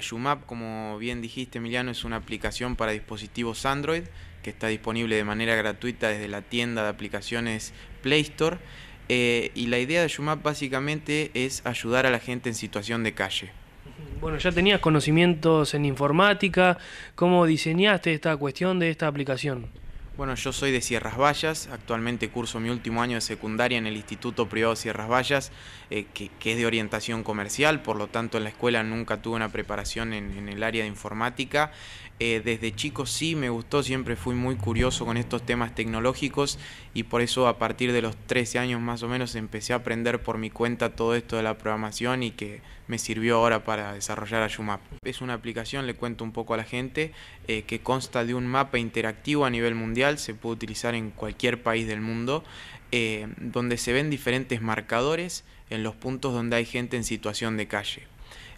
YUMAP, como bien dijiste Emiliano, es una aplicación para dispositivos Android que está disponible de manera gratuita desde la tienda de aplicaciones Play Store. Eh, y la idea de Yumap básicamente es ayudar a la gente en situación de calle. Bueno, ya tenías conocimientos en informática, ¿cómo diseñaste esta cuestión de esta aplicación? Bueno, yo soy de Sierras Vallas, actualmente curso mi último año de secundaria en el Instituto Privado Sierras Vallas, eh, que, es de orientación comercial, por lo tanto en la escuela nunca tuve una preparación en, el área de informática. Eh, desde chico sí me gustó, siempre fui muy curioso con estos temas tecnológicos y por eso a partir de los 13 años más o menos empecé a aprender por mi cuenta todo esto de la programación y que me sirvió ahora para desarrollar Ayumap. Es una aplicación, le cuento un poco a la gente, eh, que consta de un mapa interactivo a nivel mundial se puede utilizar en cualquier país del mundo, eh, donde se ven diferentes marcadores en los puntos donde hay gente en situación de calle.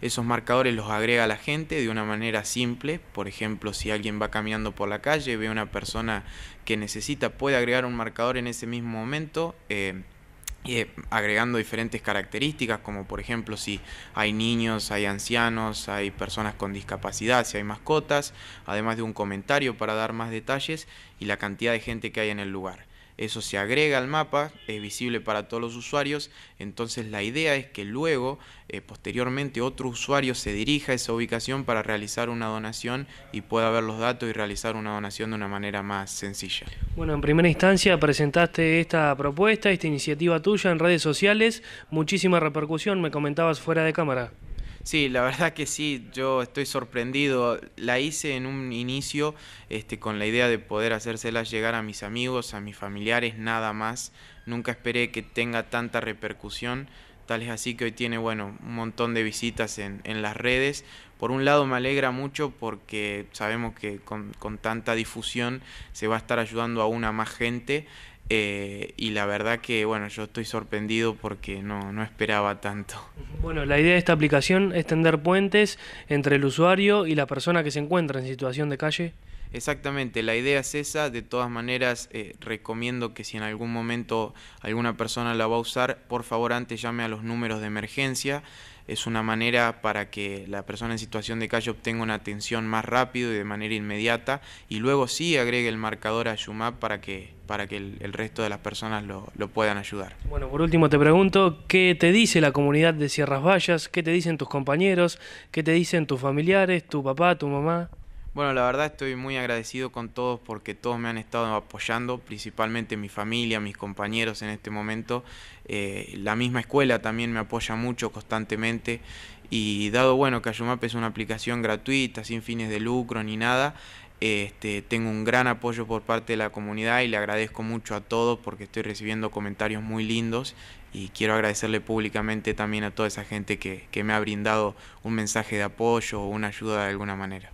Esos marcadores los agrega la gente de una manera simple, por ejemplo, si alguien va caminando por la calle, ve una persona que necesita, puede agregar un marcador en ese mismo momento. Eh, y eh, agregando diferentes características, como por ejemplo si hay niños, hay ancianos, hay personas con discapacidad, si hay mascotas, además de un comentario para dar más detalles y la cantidad de gente que hay en el lugar eso se agrega al mapa, es visible para todos los usuarios, entonces la idea es que luego, eh, posteriormente, otro usuario se dirija a esa ubicación para realizar una donación y pueda ver los datos y realizar una donación de una manera más sencilla. Bueno, en primera instancia presentaste esta propuesta, esta iniciativa tuya en redes sociales, muchísima repercusión, me comentabas fuera de cámara. Sí, la verdad que sí, yo estoy sorprendido. La hice en un inicio este, con la idea de poder hacérsela llegar a mis amigos, a mis familiares, nada más. Nunca esperé que tenga tanta repercusión. Tal es así que hoy tiene, bueno, un montón de visitas en, en las redes. Por un lado me alegra mucho porque sabemos que con, tanta difusión se va a estar ayudando a una más gente. Eh, y la verdad que, bueno, yo estoy sorprendido porque no, no esperaba tanto. Bueno, la idea de esta aplicación es tender puentes entre el usuario y la persona que se encuentra en situación de calle. Exactamente, la idea es esa. De todas maneras, eh, recomiendo que si en algún momento alguna persona la va a usar, por favor antes llame a los números de emergencia es una manera para que la persona en situación de calle obtenga una atención más rápido y de manera inmediata y luego sí agregue el marcador a YUMAP para que, para que el, resto de las personas lo, lo, puedan ayudar. Bueno, por último te pregunto, ¿qué te dice la comunidad de Sierras Vallas? ¿Qué te dicen tus compañeros? ¿Qué te dicen tus familiares, tu papá, tu mamá? Bueno, la verdad estoy muy agradecido con todos porque todos me han estado apoyando, principalmente mi familia, mis compañeros en este momento. Eh, la misma escuela también me apoya mucho constantemente y dado bueno que Ayumap es una aplicación gratuita, sin fines de lucro ni nada, este, tengo un gran apoyo por parte de la comunidad y le agradezco mucho a todos porque estoy recibiendo comentarios muy lindos y quiero agradecerle públicamente también a toda esa gente que, que me ha brindado un mensaje de apoyo o una ayuda de alguna manera.